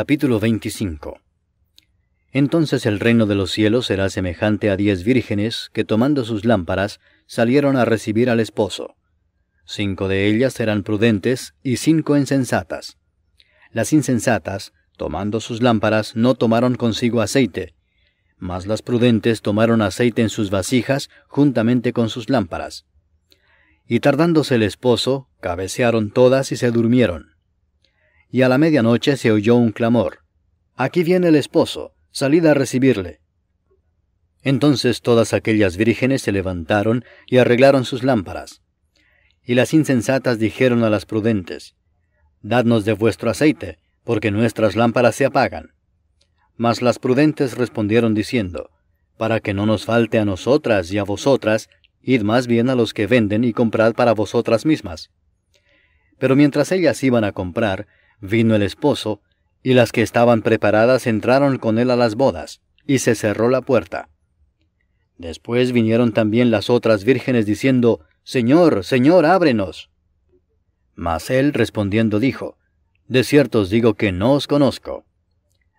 Capítulo 25 Entonces el reino de los cielos será semejante a diez vírgenes que tomando sus lámparas salieron a recibir al esposo. Cinco de ellas serán prudentes y cinco insensatas. Las insensatas, tomando sus lámparas, no tomaron consigo aceite, mas las prudentes tomaron aceite en sus vasijas juntamente con sus lámparas. Y tardándose el esposo, cabecearon todas y se durmieron y a la medianoche se oyó un clamor. Aquí viene el esposo, salid a recibirle. Entonces todas aquellas vírgenes se levantaron y arreglaron sus lámparas. Y las insensatas dijeron a las prudentes, Dadnos de vuestro aceite, porque nuestras lámparas se apagan. Mas las prudentes respondieron diciendo, Para que no nos falte a nosotras y a vosotras, id más bien a los que venden y comprad para vosotras mismas. Pero mientras ellas iban a comprar, Vino el esposo, y las que estaban preparadas entraron con él a las bodas, y se cerró la puerta. Después vinieron también las otras vírgenes diciendo, Señor, Señor, ábrenos. Mas él respondiendo dijo, De cierto os digo que no os conozco.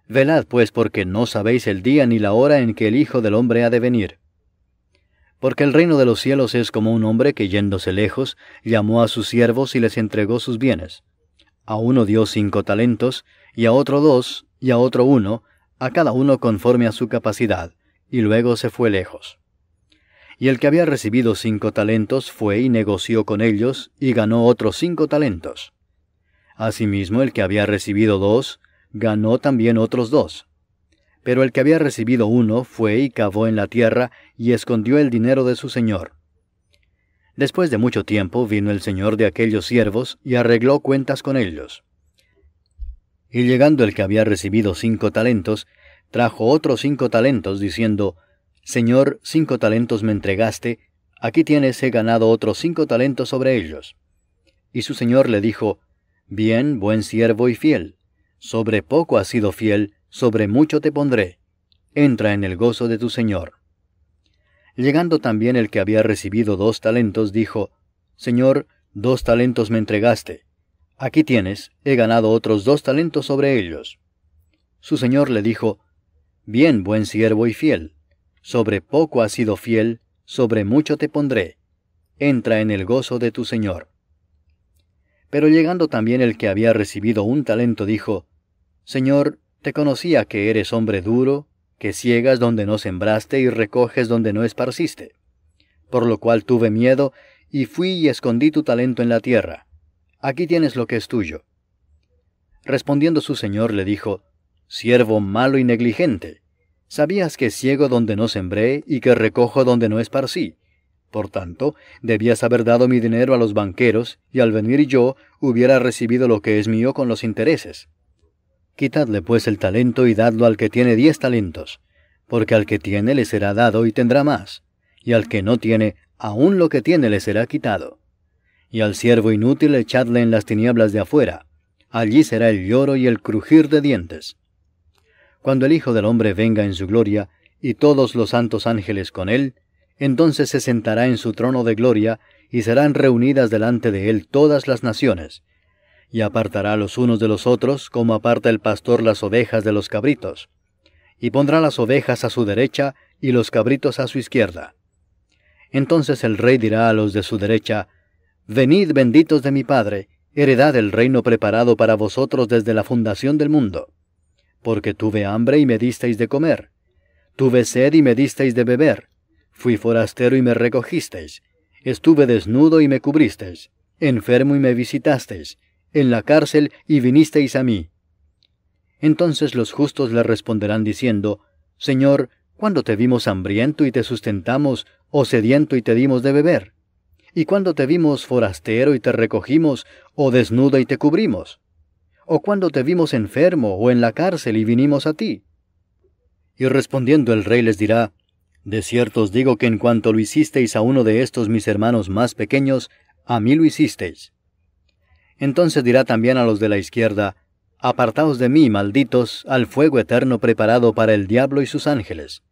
Velad pues porque no sabéis el día ni la hora en que el Hijo del Hombre ha de venir. Porque el reino de los cielos es como un hombre que yéndose lejos, llamó a sus siervos y les entregó sus bienes. A uno dio cinco talentos, y a otro dos, y a otro uno, a cada uno conforme a su capacidad, y luego se fue lejos. Y el que había recibido cinco talentos fue y negoció con ellos, y ganó otros cinco talentos. Asimismo, el que había recibido dos, ganó también otros dos. Pero el que había recibido uno fue y cavó en la tierra y escondió el dinero de su señor. Después de mucho tiempo vino el señor de aquellos siervos y arregló cuentas con ellos. Y llegando el que había recibido cinco talentos, trajo otros cinco talentos, diciendo, Señor, cinco talentos me entregaste, aquí tienes he ganado otros cinco talentos sobre ellos. Y su señor le dijo, Bien, buen siervo y fiel, sobre poco has sido fiel, sobre mucho te pondré. Entra en el gozo de tu señor. Llegando también el que había recibido dos talentos, dijo, Señor, dos talentos me entregaste. Aquí tienes, he ganado otros dos talentos sobre ellos. Su señor le dijo, Bien, buen siervo y fiel. Sobre poco has sido fiel, sobre mucho te pondré. Entra en el gozo de tu señor. Pero llegando también el que había recibido un talento, dijo, Señor, te conocía que eres hombre duro, que ciegas donde no sembraste y recoges donde no esparciste. Por lo cual tuve miedo, y fui y escondí tu talento en la tierra. Aquí tienes lo que es tuyo. Respondiendo su señor le dijo, Siervo malo y negligente, sabías que ciego donde no sembré y que recojo donde no esparcí. Por tanto, debías haber dado mi dinero a los banqueros, y al venir yo hubiera recibido lo que es mío con los intereses. Quitadle pues el talento y dadlo al que tiene diez talentos, porque al que tiene le será dado y tendrá más, y al que no tiene, aún lo que tiene le será quitado. Y al siervo inútil echadle en las tinieblas de afuera, allí será el lloro y el crujir de dientes. Cuando el Hijo del Hombre venga en su gloria, y todos los santos ángeles con él, entonces se sentará en su trono de gloria, y serán reunidas delante de él todas las naciones, y apartará los unos de los otros, como aparta el pastor las ovejas de los cabritos. Y pondrá las ovejas a su derecha y los cabritos a su izquierda. Entonces el rey dirá a los de su derecha, Venid benditos de mi Padre, heredad el reino preparado para vosotros desde la fundación del mundo. Porque tuve hambre y me disteis de comer, tuve sed y me disteis de beber, fui forastero y me recogisteis, estuve desnudo y me cubristeis, enfermo y me visitasteis, en la cárcel y vinisteis a mí. Entonces los justos le responderán diciendo, Señor, ¿cuándo te vimos hambriento y te sustentamos, o sediento y te dimos de beber? ¿Y cuándo te vimos forastero y te recogimos, o desnudo y te cubrimos? ¿O cuándo te vimos enfermo o en la cárcel y vinimos a ti? Y respondiendo el rey les dirá, De cierto os digo que en cuanto lo hicisteis a uno de estos mis hermanos más pequeños, a mí lo hicisteis. Entonces dirá también a los de la izquierda, Apartaos de mí, malditos, al fuego eterno preparado para el diablo y sus ángeles.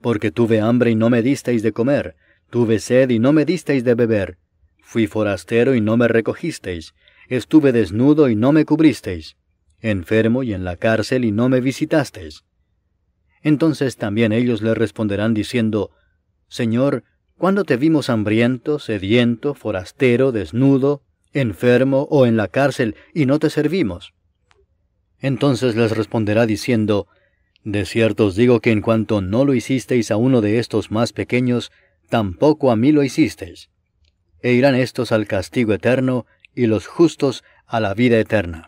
Porque tuve hambre y no me disteis de comer, tuve sed y no me disteis de beber, fui forastero y no me recogisteis, estuve desnudo y no me cubristeis, enfermo y en la cárcel y no me visitasteis. Entonces también ellos le responderán diciendo, Señor, ¿cuándo te vimos hambriento, sediento, forastero, desnudo, enfermo o en la cárcel, y no te servimos. Entonces les responderá diciendo, De cierto os digo que en cuanto no lo hicisteis a uno de estos más pequeños, tampoco a mí lo hicisteis. E irán estos al castigo eterno, y los justos a la vida eterna.